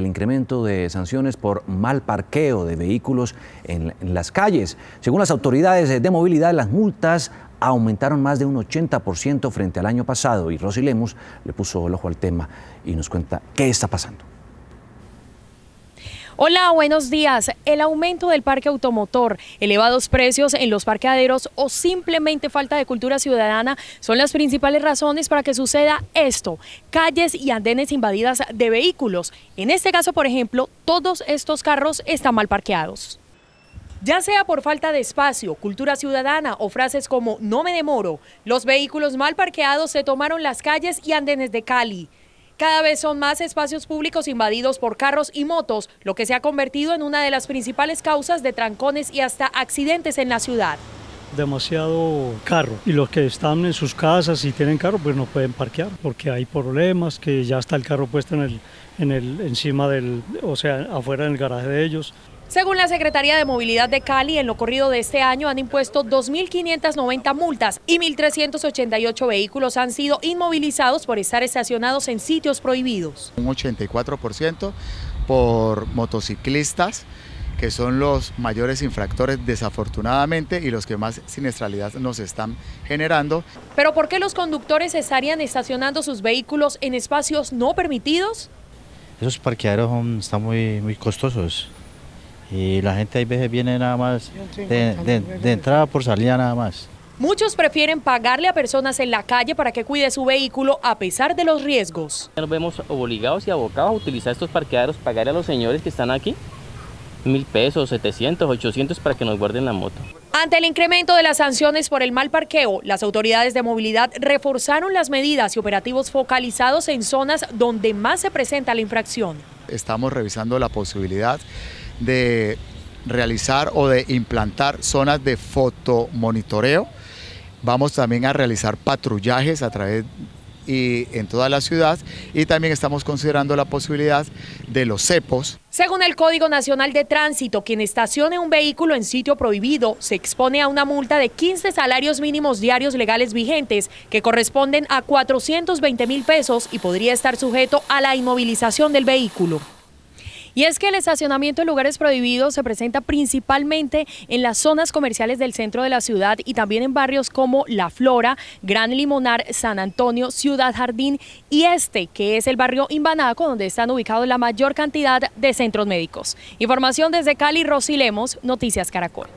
el incremento de sanciones por mal parqueo de vehículos en, las calles. Según las autoridades de movilidad, las multas aumentaron más de un 80% frente al año pasado y Rosy Lemus le puso el ojo al tema y nos cuenta qué está pasando. Hola, buenos días. El aumento del parque automotor, elevados precios en los parqueaderos o simplemente falta de cultura ciudadana son las principales razones para que suceda esto. Calles y andenes invadidas de vehículos. En este caso, por ejemplo, todos estos carros están mal parqueados. Ya sea por falta de espacio, cultura ciudadana o frases como no me demoro, los vehículos mal parqueados se tomaron las calles y andenes de Cali. Cada vez son más espacios públicos invadidos por carros y motos, lo que se ha convertido en una de las principales causas de trancones y hasta accidentes en la ciudad demasiado carro y los que están en sus casas y tienen carro pues no pueden parquear porque hay problemas que ya está el carro puesto en el, en el encima del o sea afuera en el garaje de ellos según la Secretaría de Movilidad de Cali, en lo corrido de este año han impuesto 2.590 multas y 1.388 vehículos han sido inmovilizados por estar estacionados en sitios prohibidos. Un 84% por motociclistas, que son los mayores infractores desafortunadamente y los que más siniestralidad nos están generando. ¿Pero por qué los conductores estarían estacionando sus vehículos en espacios no permitidos? Esos parqueaderos están muy, muy costosos y la gente hay veces viene nada más de, entrada por salida nada más. Muchos prefieren pagarle a personas en la calle para que cuide su vehículo a pesar de los riesgos. Nos vemos obligados y abocados a utilizar estos parqueaderos, pagarle a los señores que están aquí mil pesos, 700, 800 para que nos guarden la moto. Ante el incremento de las sanciones por el mal parqueo, las autoridades de movilidad reforzaron las medidas y operativos focalizados en zonas donde más se presenta la infracción. Estamos revisando la posibilidad de realizar o de implantar zonas de fotomonitoreo. Vamos también a realizar patrullajes a través y en toda la ciudad y también estamos considerando la posibilidad de los cepos. Según el Código Nacional de Tránsito, quien estacione un vehículo en sitio prohibido se expone a una multa de 15 salarios mínimos diarios legales vigentes que corresponden a 420 mil pesos y podría estar sujeto a la inmovilización del vehículo. Y es que el estacionamiento en lugares prohibidos se presenta principalmente en las zonas comerciales del centro de la ciudad y también en barrios como La Flora, Gran Limonar, San Antonio, Ciudad Jardín y este, que es el barrio Imbanaco, donde están ubicados la mayor cantidad de centros médicos. Información desde Cali, Rosy Lemos, Noticias Caracol.